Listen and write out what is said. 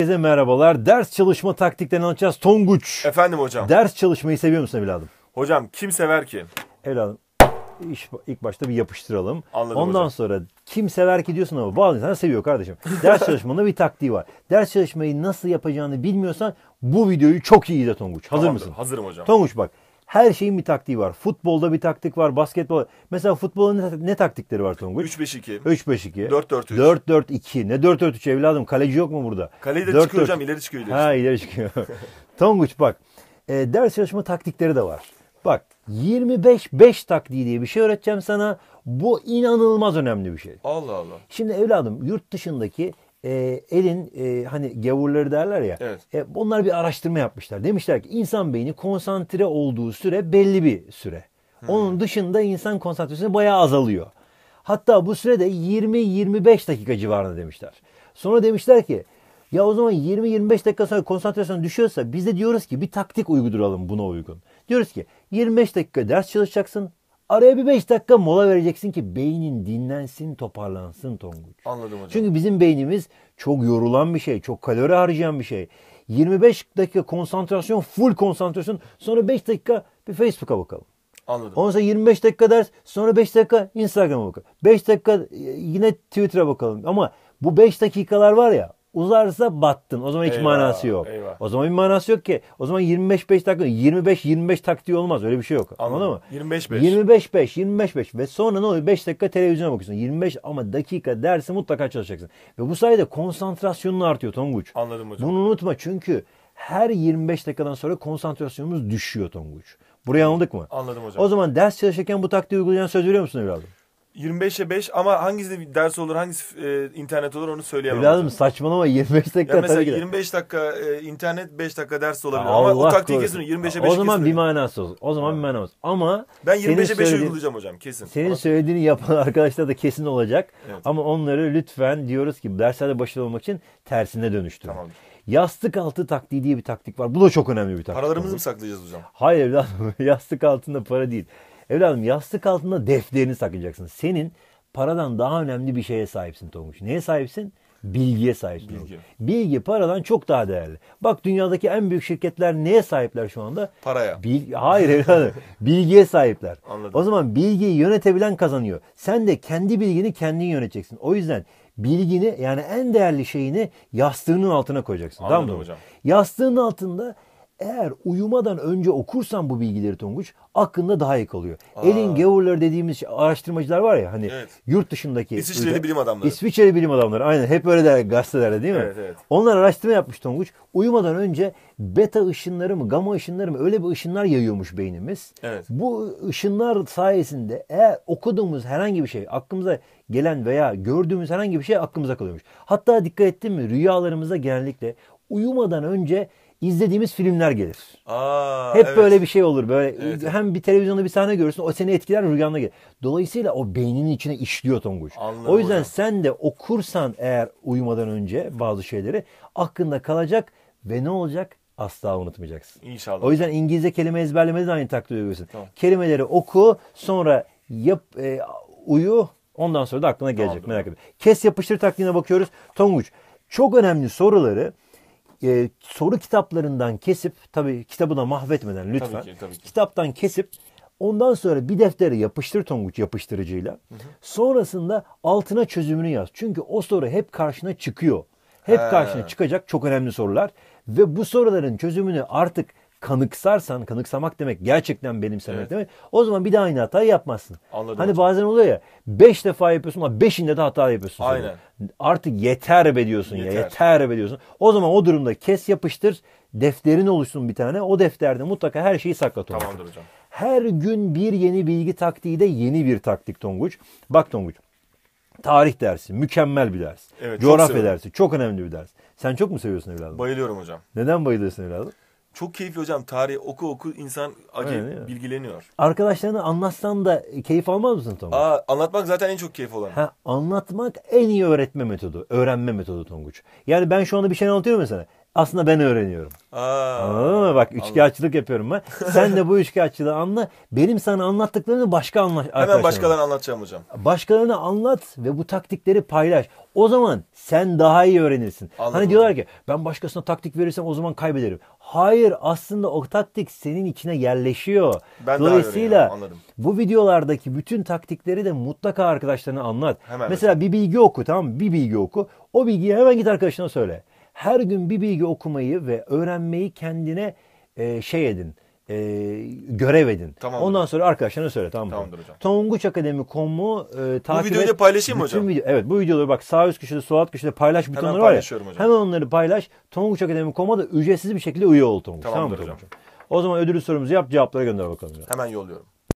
Herkese merhabalar. Ders çalışma taktiklerini anlatacağız. Tonguç. Efendim hocam. Ders çalışmayı seviyor musun evladım? Hocam kim sever ki? Evladım iş, ilk başta bir yapıştıralım. Anladım Ondan hocam. sonra kim sever ki diyorsun ama bazı insanlar seviyor kardeşim. Ders çalışmanın bir taktiği var. Ders çalışmayı nasıl yapacağını bilmiyorsan bu videoyu çok iyi izle Tonguç. Hazır Tamamdır, mısın? Hazırım hocam. Tonguç bak her şeyin bir taktiği var. Futbolda bir taktik var. Basketbol. Mesela futbolun ne taktikleri var Tonguç? 3-5-2. 3-5-2. 4-4-3. 4-4-2. Ne 4-4-3 evladım? Kaleci yok mu burada? Kaleyi de 4 -4 çıkıyor hocam. ileri çıkıyor. ileri. Ha ileri çıkıyor. Tonguç bak. E, ders çalışma taktikleri de var. Bak 25-5 taktiği diye bir şey öğreteceğim sana. Bu inanılmaz önemli bir şey. Allah Allah. Şimdi evladım yurt dışındaki e, elin e, hani gavurları derler ya. Evet. E, onlar bir araştırma yapmışlar. Demişler ki insan beyni konsantre olduğu süre belli bir süre. Hmm. Onun dışında insan konsantrasyonu bayağı azalıyor. Hatta bu sürede 20-25 dakika civarında demişler. Sonra demişler ki ya o zaman 20-25 dakika sonra konsantrasyon düşüyorsa biz de diyoruz ki bir taktik uyduralım buna uygun. Diyoruz ki 25 dakika ders çalışacaksın Araya bir 5 dakika mola vereceksin ki beynin dinlensin, toparlansın Tonguç. Anladım hocam. Çünkü bizim beynimiz çok yorulan bir şey, çok kalori harcayan bir şey. 25 dakika konsantrasyon, full konsantrasyon. Sonra 5 dakika bir Facebook'a bakalım. Anladım. Ondan sonra 25 dakika ders, sonra 5 dakika Instagram'a bakalım. 5 dakika e, yine Twitter'a bakalım. Ama bu 5 dakikalar var ya Uzarsa battın. O zaman hiç eyvah, manası yok. Eyvah. O zaman bir manası yok ki. O zaman 25 5 dakika 25 25 taktiği olmaz. Öyle bir şey yok. Anladın, Anladın mı? 25 5. 25 5 25 5 ve sonra ne oluyor? 5 dakika televizyona bakıyorsun. 25 ama dakika dersi mutlaka çalışacaksın. Ve bu sayede konsantrasyonun artıyor Tonguç. Anladım hocam. Bunu unutma çünkü her 25 dakikadan sonra konsantrasyonumuz düşüyor Tonguç. Buraya anladık mı? Anladım hocam. O zaman ders çalışırken bu taktiği uygulayacağını söz veriyor musun evladım? 25'e 5 ama hangisi ders olur hangisi e, internet olur onu söyleyemem. Evladım hocam. saçmalama 25 dakika yani mesela tabii 25 dakika e, internet 5 dakika ders olabilir ya ama o taktiği kesin 25'e 5 O zaman kesin bir manası olur. O zaman ha. bir manası olur. Ama ben 25'e 5 uygulayacağım hocam kesin. Senin ama... söylediğini yapan arkadaşlar da kesin olacak. Evet. Ama onları lütfen diyoruz ki derslerde başarılı olmak için tersine dönüştür. Tamam. Yastık altı taktiği diye bir taktik var. Bu da çok önemli bir taktik. Paralarımızı mı saklayacağız hocam? Hayır evladım. Yastık altında para değil. Evladım yastık altında defterini saklayacaksın. Senin paradan daha önemli bir şeye sahipsin Tonguç. Neye sahipsin? Bilgiye sahipsin. Bilgi. Bilgi paradan çok daha değerli. Bak dünyadaki en büyük şirketler neye sahipler şu anda? Paraya. Bil Hayır evladım. bilgiye sahipler. Anladım. O zaman bilgiyi yönetebilen kazanıyor. Sen de kendi bilgini kendin yöneteceksin. O yüzden bilgini yani en değerli şeyini yastığının altına koyacaksın. Anladım tamam mı? hocam. Yastığın altında eğer uyumadan önce okursan bu bilgileri Tonguç aklında daha iyi kalıyor. Elin Gavurler dediğimiz şey, araştırmacılar var ya hani evet. yurt dışındaki. İsviçreli ülke, bilim adamları. İsviçreli bilim adamları aynen hep öyle der gazetelerde değil mi? Evet, evet. Onlar araştırma yapmış Tonguç. Uyumadan önce beta ışınları mı gama ışınları mı öyle bir ışınlar yayıyormuş beynimiz. Evet. Bu ışınlar sayesinde eğer okuduğumuz herhangi bir şey aklımıza gelen veya gördüğümüz herhangi bir şey aklımıza kalıyormuş. Hatta dikkat ettin mi rüyalarımızda genellikle uyumadan önce izlediğimiz filmler gelir. Aa, Hep evet. böyle bir şey olur. Böyle evet. hem bir televizyonda bir sahne görürsün o seni etkiler rüyanda gelir. Dolayısıyla o beyninin içine işliyor Tonguç. Anladım o yüzden hocam. sen de okursan eğer uyumadan önce bazı şeyleri aklında kalacak ve ne olacak? Asla unutmayacaksın. İnşallah. O yüzden İngilizce kelime ezberlemede de aynı takdirde görüyorsun. Tamam. Kelimeleri oku, sonra yap, e, uyu, ondan sonra da aklına gelecek. Tamam, Merak etme. Kes yapıştır taktiğine bakıyoruz. Tonguç, çok önemli soruları e, soru kitaplarından kesip tabi kitabı da mahvetmeden lütfen. Tabii ki, tabii ki. Kitaptan kesip ondan sonra bir deftere yapıştır Tonguç yapıştırıcıyla. Hı hı. Sonrasında altına çözümünü yaz. Çünkü o soru hep karşına çıkıyor. Hep He. karşına çıkacak çok önemli sorular ve bu soruların çözümünü artık kanıksarsan, kanıksamak demek gerçekten benimsemek evet. demek. O zaman bir daha aynı hatayı yapmazsın. Anladım hani hocam. bazen oluyor ya 5 defa yapıyorsun ama beşinde de hata yapıyorsun. Aynen. Sonra. Artık yeter be diyorsun yeter. ya yeter be diyorsun. O zaman o durumda kes yapıştır defterin oluşsun bir tane. O defterde mutlaka her şeyi sakla Tonguç. Tamamdır hocam. Her gün bir yeni bilgi taktiği de yeni bir taktik Tonguç. Bak Tonguç. Tarih dersi mükemmel bir ders. Evet, Coğrafya çok dersi çok önemli bir ders. Sen çok mu seviyorsun evladım? Bayılıyorum hocam. Neden bayılıyorsun evladım? Çok keyifli hocam. Tarih oku oku insan acayip bilgileniyor. Arkadaşlarını anlatsan da keyif almaz mısın Tonguç? Aa, anlatmak zaten en çok keyif olan. Ha, anlatmak en iyi öğretme metodu. Öğrenme metodu Tonguç. Yani ben şu anda bir şey anlatıyorum mesela aslında ben öğreniyorum. Aa, Anladın mı? Bak üçkağıtçılık yapıyorum ben. Sen de bu üçkağıtçılığı anla. Benim sana anlattıklarımı başka anla. Hemen başkalarına anlatacağım hocam. Başkalarına anlat ve bu taktikleri paylaş. O zaman sen daha iyi öğrenirsin. Hani anladım. Hani diyorlar ki ben başkasına taktik verirsem o zaman kaybederim. Hayır aslında o taktik senin içine yerleşiyor. Ben Dolayısıyla bu videolardaki bütün taktikleri de mutlaka arkadaşlarına anlat. Hemen Mesela hocam. bir bilgi oku tamam mı? Bir bilgi oku. O bilgiyi hemen git arkadaşına söyle. Her gün bir bilgi okumayı ve öğrenmeyi kendine e, şey edin. E, görev edin. Tamamdır. Ondan sonra arkadaşlarına söyle tamam mı? Tamamdır hocam. Tonguçakademi.com'u e, takip et. Bu videoyu da paylaşayım hocam? Video, evet bu videoları bak sağ üst köşede sol alt köşede paylaş butonları hemen var ya. Hocam. Hemen onları paylaş. Tonguçakademi.com'a da ücretsiz bir şekilde üye ol Tonguç. Tamamdır tamam mı, hocam. O zaman ödülü sorumuzu yap cevapları gönder bakalım. Hocam. Hemen yolluyorum.